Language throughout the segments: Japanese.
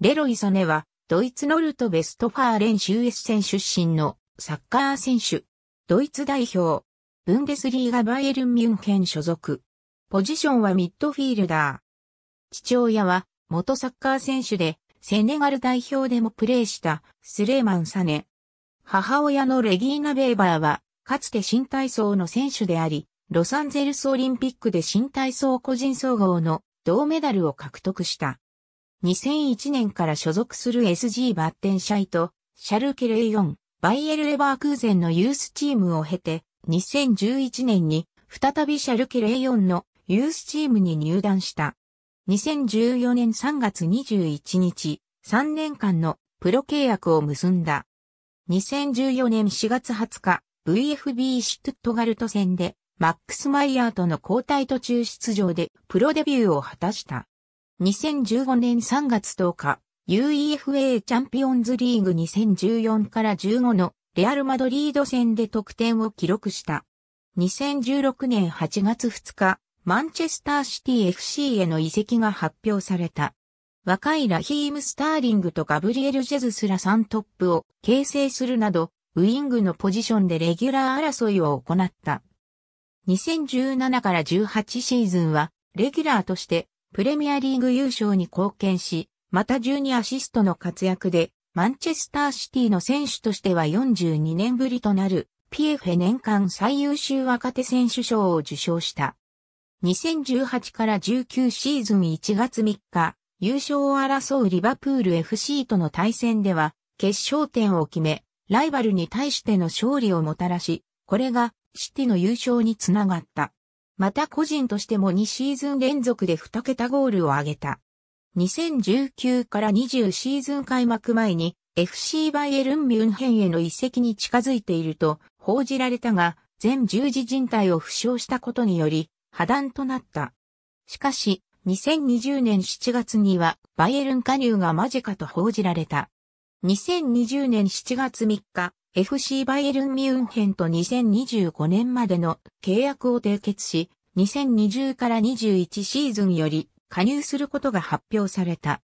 レロイ・サネは、ドイツノルト・ベストファーレンシュエッセン出身のサッカー選手。ドイツ代表。ブンデスリーガ・バイエルン・ミュンヘン所属。ポジションはミッドフィールダー。父親は元サッカー選手で、セネガル代表でもプレーしたスレーマン・サネ。母親のレギーナ・ベーバーは、かつて新体操の選手であり、ロサンゼルスオリンピックで新体操個人総合の銅メダルを獲得した。2001年から所属する SG バッテンシャイと、シャルケレイ4、バイエル・レバークーゼンのユースチームを経て、2011年に再びシャルケレイ4のユースチームに入団した。2014年3月21日、3年間のプロ契約を結んだ。2014年4月20日、VFB シュトゥットガルト戦で、マックス・マイヤーとの交代途中出場でプロデビューを果たした。2015年3月10日、UEFA チャンピオンズリーグ2014から15のレアル・マドリード戦で得点を記録した。2016年8月2日、マンチェスターシティ FC への移籍が発表された。若いラヒーム・スターリングとガブリエル・ジェズスら3トップを形成するなど、ウィングのポジションでレギュラー争いを行った。2017から18シーズンは、レギュラーとしてプレミアリーグ優勝に貢献し、また12アシストの活躍で、マンチェスターシティの選手としては42年ぶりとなる、ピエフェ年間最優秀若手選手賞を受賞した。2018から19シーズン1月3日、優勝を争うリバプール FC との対戦では、決勝点を決め、ライバルに対しての勝利をもたらし、これがシティの優勝につながった。また個人としても2シーズン連続で2桁ゴールを挙げた。2019から20シーズン開幕前に FC バイエルン・ミュンヘンへの移籍に近づいていると報じられたが、全十字人体を負傷したことにより破断となった。しかし、2020年7月にはバイエルン加入が間近と報じられた。2020年7月3日、FC バイエルン・ミュンヘンと2025年までの契約を締結し、2020から21シーズンより加入することが発表された。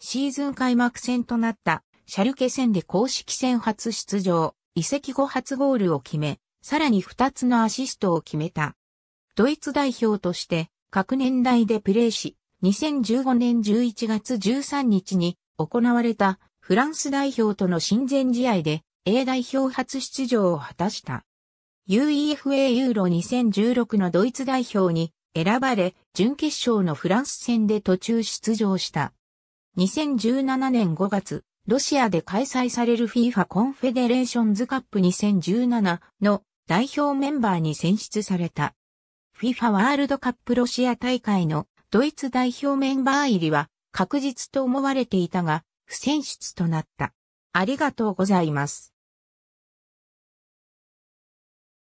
シーズン開幕戦となったシャルケ戦で公式戦初出場、移籍後初ゴールを決め、さらに2つのアシストを決めた。ドイツ代表として各年代でプレーし、2015年11月13日に行われたフランス代表との親善試合で A 代表初出場を果たした。UEFA ユーロ2016のドイツ代表に選ばれ、準決勝のフランス戦で途中出場した。2017年5月、ロシアで開催される FIFA コンフェデレーションズカップ2017の代表メンバーに選出された。FIFA ワールドカップロシア大会のドイツ代表メンバー入りは確実と思われていたが、不選出となった。ありがとうございます。